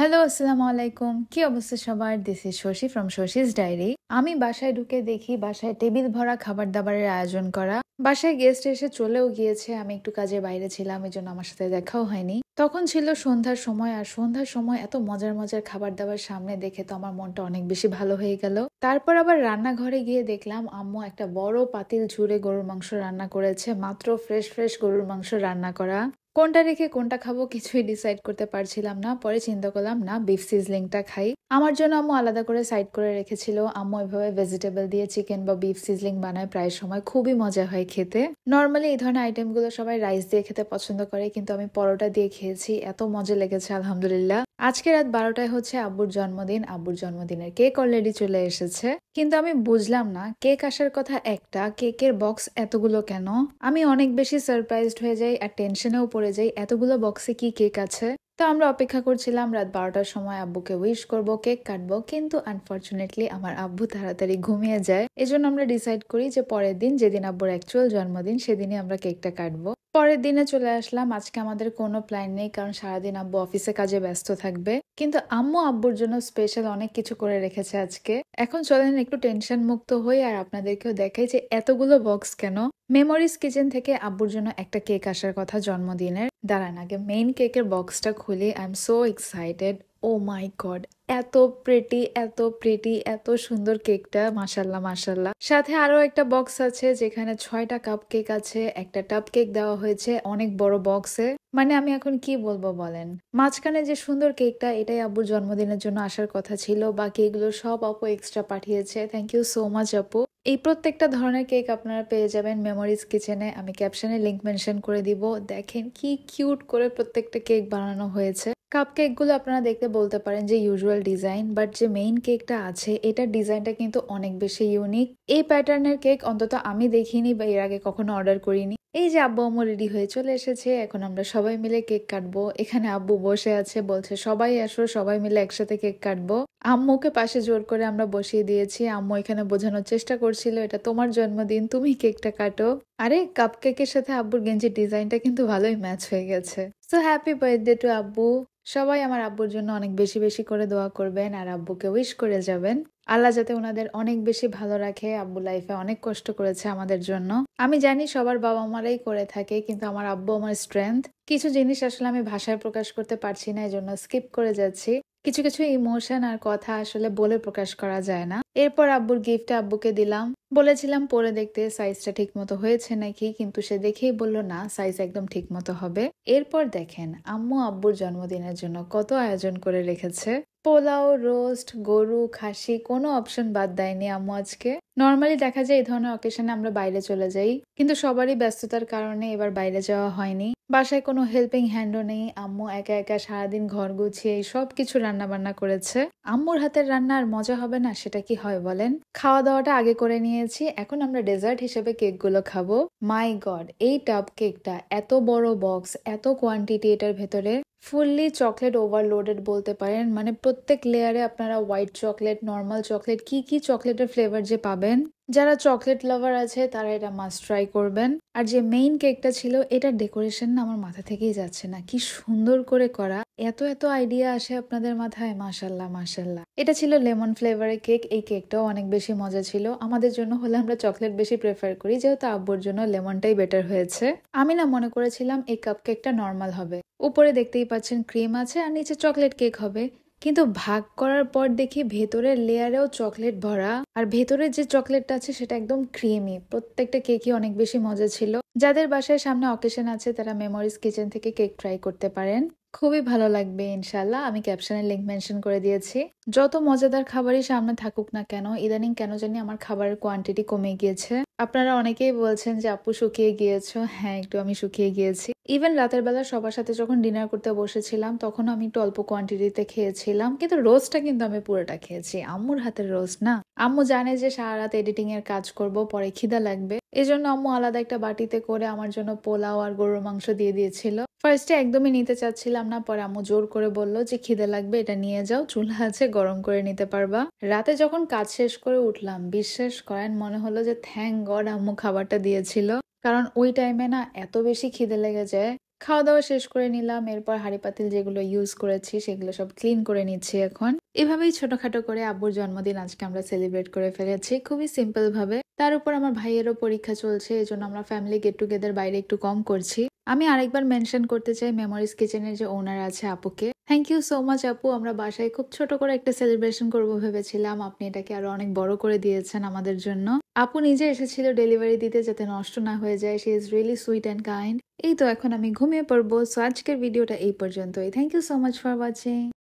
hello আসসালামু আলাইকুম কি অবস্থা সবার this is Shashi from Shashi's diary আমি বাসায় ঢুকে দেখি বাসায় টেবিল ভরা খাবার দাবারের আয়োজন করা বাসায় গেস্ট এসে চলেও গিয়েছে আমি একটু কাজে বাইরে ছিলাম এই জন্য আমার সাথে দেখাও হয়নি তখন ছিল সন্ধ্যার সময় আর সন্ধ্যার সময় এত মজার মজার খাবার দাবার সামনে দেখে তো আমার মনটা অনেক বেশি ভালো হয়ে গেল তারপর আবার রান্নাঘরে গিয়ে দেখলাম আম্মু একটা বড় পাতিল ঝুড়ে গরুর মাংস রান্না করেছে মাত্র ফ্রেশ ফ্রেশ গরুর মাংস রান্না করা কোনটা রেখে কোনটা খাবো কিছুই ডিসাইড করতে পারছিলাম না পরে চিন্তা করলাম না বিফ সিজলিংটা খাই আমার জন্য আম্মু আলাদা করে সাইড করে রেখেছিল আম্মু এভাবে ভেজিটেবল দিয়ে চিকেন বা বিফ সিজলিং বানায় প্রায় সময় খুবই মজা হয় খেতে নর্মালি এই ধরনের আইটেমগুলো সবাই রাইস দিয়ে খেতে পছন্দ করে কিন্তু আমি পরোটা দিয়ে খেয়েছি এত মজা লেগেছে আলহামদুলিল্লাহ আজকে রাত বারোটায় হচ্ছে আব্বুর জন্মদিন আব্বুর জন্মদিনের কেক অলরেডি চলে এসেছে কিন্তু আমি বুঝলাম না কেক আসার কথা একটা কেকের বক্স এতগুলো কেন আমি অনেক বেশি সারপ্রাইজড হয়ে যাই আর টেনশনেও পড়ে যাই এতগুলো বক্সে কি কেক আছে তো আমরা অপেক্ষা করছিলাম রাত বারোটার সময় আব্বুকে উইশ করব কেক কাটবো কিন্তু আনফর্চুনেটলি আমার আব্বু তাড়াতাড়ি ঘুমিয়ে যায় এজন্য আমরা ডিসাইড করি যে পরের দিন যেদিন আব্বুর অ্যাকচুয়াল জন্মদিন সেদিনই আমরা কেকটা কাটবো পরের দিনে চলে আসলাম আজকে আমাদের কোনো প্ল্যান নেই কারণ সারাদিন আব্বু অফিসে কাজে ব্যস্ত থাকবে কিন্তু আম্মু আব্বুর জন্য স্পেশাল অনেক কিছু করে রেখেছে আজকে এখন চলেন একটু টেনশন মুক্ত হই আর আপনাদেরকেও দেখাই যে এতগুলো বক্স কেন মেমোরিজ কিচেন থেকে আব্বুর জন্য একটা কেক আসার কথা জন্মদিনের দাঁড়ান আগে মেইন কেকের বক্সটা খুলি I am so excited oh my God এত প্রেটি এত প্রেটি এত সুন্দর কেকটা মাসাল্লাহ মাসাল্লাহ সাথে আরও একটা বক্স আছে যেখানে ছয়টা কাপ কেক আছে একটা টাপ কেক দেওয়া হয়েছে অনেক বড় বক্সে মানে আমি এখন কি বলবো বলেন মাঝখানে যে সুন্দর কেকটা এটাই আব্বুর জন্মদিনের জন্য আসার কথা ছিল বা কেকগুলো সব আপু এক্সট্রা পাঠিয়েছে থ্যাংক ইউ সো মাচ আপু এই প্রত্যেকটা ধরনের কেক আপনারা পেয়ে যাবেন মেমোরিজ কিচেনে আমি ক্যাপশনে লিঙ্ক মেনশন করে দিব দেখেন কি কিউট করে প্রত্যেকটা কেক বানানো হয়েছে কাপ কেকগুলো আপনারা দেখতে বলতে পারেন যে ইউজুয়াল ডিজাইন বাট যে মেইন কেকটা আছে এটার ডিজাইনটা কিন্তু অনেক বেশি ইউনিক এই প্যাটার্নের কেক অন্তত আমি দেখিনি বা এর আগে কখনো অর্ডার করিনি এই যে আব্বু আম্মু রেডি হয়ে চলে এসেছে এখন আমরা সবাই মিলে কেক কাটবো এখানে আব্বু বসে আছে বলছে সবাই আসো সবাই মিলে একসাথে কেক কাটবো আম্মুকে পাশে জোর করে আমরা বসিয়ে দিয়েছি আম্মু এখানে বোঝানোর চেষ্টা করছিল এটা তোমার জন্মদিন তুমি কেকটা কাটো আরে কাপ কেকের সাথে আব্বুর গেঞ্জির ডিজাইনটা কিন্তু ভালোই ম্যাচ হয়ে গেছে সো হ্যাপি বার্থডে টু আব্বু সবাই আমার আব্বুর জন্য অনেক বেশি বেশি করে দোয়া করবেন আর আব্বুকে উইশ করে যাবেন আল্লাহ যাতে ওনাদের অনেক বেশি ভালো রাখে আব্বু লাইফে অনেক কষ্ট করেছে আমাদের জন্য আমি জানি সবার বাবা মারাই করে থাকে কিন্তু আমার আব্বু আমার স্ট্রেংথ কিছু জিনিস আসলে আমি ভাষায় প্রকাশ করতে পারছি না এই জন্য স্কিপ করে যাচ্ছি কিছু কিছু ইমোশন আর কথা আসলে বলে প্রকাশ করা যায় না এরপর আব্বুর গিফট আব্বুকে দিলাম বলেছিলাম পরে দেখতে সাইজটা ঠিক মতো হয়েছে নাকি কিন্তু সে দেখেই বলল না সাইজ একদম ঠিক মতো হবে এরপর দেখেন আম্মু আব্বুর জন্মদিনের জন্য কত আয়োজন করে রেখেছে পোলাও রোস্ট গরু খাসি কোনো অপশন বাদ দেয়নি আম্মু আজকে নর্মালি দেখা যায় এই ধরনের অকেশনে আমরা বাইরে চলে যাই কিন্তু সবারই ব্যস্ততার কারণে এবার বাইরে যাওয়া হয়নি বাসায় কোনো হেল্পিং হ্যান্ডও নেই আম্মু একা একা সারাদিন ঘর গুছিয়ে সব কিছু রান্না বান্না করেছে আম্মুর হাতের রান্না আর মজা হবে না সেটা কি হয় বলেন খাওয়া দাওয়াটা আগে করে নিয়েছি এখন আমরা ডেজার্ট হিসেবে কেকগুলো খাবো মাই গড এই টাপ কেকটা এত বড় বক্স এত কোয়ান্টিটি এটার ভেতরে ফুললি চকলেট ওভারলোডেড বলতে পারেন মানে প্রত্যেক লেয়ারে আপনারা হোয়াইট চকলেট নর্মাল চকলেট কি কি চকলেটের ফ্লেভার যে পাবেন পাবেন যারা চকলেট লাভার আছে তারা এটা মাস্ট ট্রাই করবেন আর যে মেইন কেকটা ছিল এটা ডেকোরেশন না আমার মাথা থেকেই যাচ্ছে না কি সুন্দর করে করা এত এত আইডিয়া আসে আপনাদের মাথায় মাসাল্লাহ মাসাল্লাহ এটা ছিল লেমন ফ্লেভারের কেক এই কেকটাও অনেক বেশি মজা ছিল আমাদের জন্য হলে আমরা চকলেট বেশি প্রেফার করি যেহেতু আব্বুর জন্য লেমনটাই বেটার হয়েছে আমি না মনে করেছিলাম এই কাপ কেকটা নর্মাল হবে উপরে দেখতেই পাচ্ছেন ক্রিম আছে আর নিচে চকলেট কেক হবে কিন্তু ভাগ করার পর দেখি ভেতরের লেয়ারেও চকলেট ভরা আর ভেতরে যে চকলেটটা আছে সেটা একদম ক্রিমি প্রত্যেকটা কেকই অনেক বেশি মজা ছিল যাদের বাসায় সামনে অকেশন আছে তারা মেমোরিজ কিচেন থেকে কেক ট্রাই করতে পারেন খুবই ভালো লাগবে ইনশাল্লাহ আমি ক্যাপশনের লিঙ্ক মেনশন করে দিয়েছি যত মজাদার খাবারই সামনে থাকুক না কেন ইদানিং কেন জানি আমার খাবারের কোয়ান্টিটি কমে গিয়েছে আপনারা অনেকেই বলছেন যে আপু শুকিয়ে গিয়েছ হ্যাঁ একটু আমি শুকিয়ে গিয়েছি ইভেন রাতের বেলা সবার সাথে যখন ডিনার করতে বসেছিলাম তখন আমি একটু অল্প কোয়ান্টিটিতে খেয়েছিলাম কিন্তু রোজটা কিন্তু আমি পুরোটা খেয়েছি আম্মুর হাতের রোজ না আম্মু জানে যে সারা রাত এডিটিং এর কাজ করব পরে খিদা লাগবে এই জন্য আম্মু আলাদা একটা বাটিতে করে আমার জন্য পোলাও আর গরুর মাংস দিয়ে দিয়েছিল ফার্স্টে একদমই নিতে চাচ্ছিলাম না পরে আম্মু জোর করে বলল যে খিদে লাগবে এটা নিয়ে যাও চুলা আছে গরম করে নিতে পারবা রাতে যখন কাজ শেষ করে উঠলাম বিশ্বাস করেন মনে হলো যে থ্যাংক গড আম্মু খাবারটা দিয়েছিল কারণ ওই টাইমে না এত বেশি খিদে লেগে যায় খাওয়া দাওয়া শেষ করে নিলাম এরপর হাড়ি পাতিল যেগুলো ইউজ করেছি সেগুলো সব ক্লিন করে নিচ্ছি এখন এভাবেই ছোটখাটো করে আব্বুর জন্মদিন আজকে আমরা সেলিব্রেট করে ফেলেছি খুবই সিম্পল ভাবে তার উপর আমার ভাইয়েরও পরীক্ষা চলছে এজন্য আমরা ফ্যামিলি গেট টুগেদার বাইরে একটু কম করছি আমি আরেকবার মেনশন করতে চাই মেমোরিজ কিচেনের যে ওনার আছে আপুকে থ্যাংক ইউ সো মাচ আপু আমরা বাসায় খুব ছোট করে একটা সেলিব্রেশন করব ভেবেছিলাম আপনি এটাকে আরো অনেক বড় করে দিয়েছেন আমাদের জন্য আপু নিজে এসেছিল ডেলিভারি দিতে যাতে নষ্ট না হয়ে যায় she is really sweet and kind এই তো এখন আমি ঘুমিয়ে পড়বো সো আজকের ভিডিওটা এই পর্যন্তই thank you so much for watching